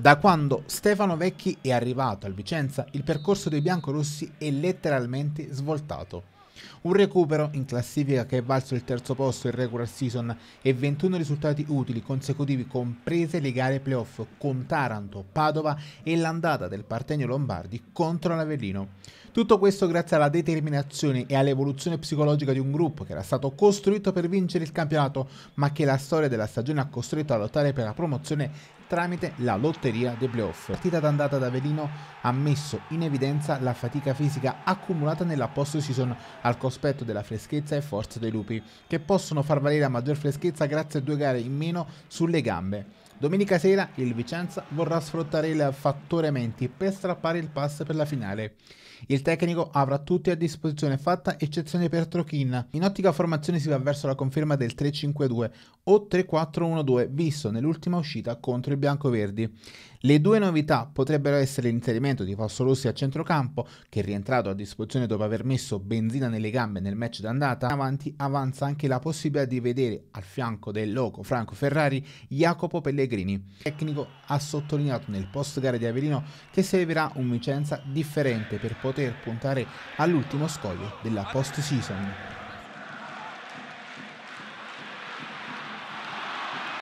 Da quando Stefano Vecchi è arrivato al Vicenza, il percorso dei biancorossi è letteralmente svoltato. Un recupero in classifica che è valso il terzo posto in regular season e 21 risultati utili consecutivi comprese le gare playoff con Taranto, Padova e l'andata del Partenio Lombardi contro l'Avellino. Tutto questo grazie alla determinazione e all'evoluzione psicologica di un gruppo che era stato costruito per vincere il campionato, ma che la storia della stagione ha costretto a lottare per la promozione tramite la lotteria dei playoff. La partita d'andata ad Avellino ha messo in evidenza la fatica fisica accumulata nella post-season al cospetto della freschezza e forza dei lupi, che possono far valere a maggior freschezza grazie a due gare in meno sulle gambe. Domenica sera il Vicenza vorrà sfruttare il fattore menti per strappare il pass per la finale. Il tecnico avrà tutti a disposizione, fatta eccezione per Trochin. In ottica formazione si va verso la conferma del 3-5-2 o 3-4-1-2 visto nell'ultima uscita contro i biancoverdi. Le due novità potrebbero essere l'inserimento di Rossi a centrocampo, che è rientrato a disposizione dopo aver messo benzina nelle gambe nel match d'andata. Avanti avanza anche la possibilità di vedere al fianco del loco Franco Ferrari Jacopo Pellegrini Pellegrini. Il tecnico ha sottolineato nel post gara di Avellino che servirà un Vicenza differente per poter puntare all'ultimo scoglio della post-season.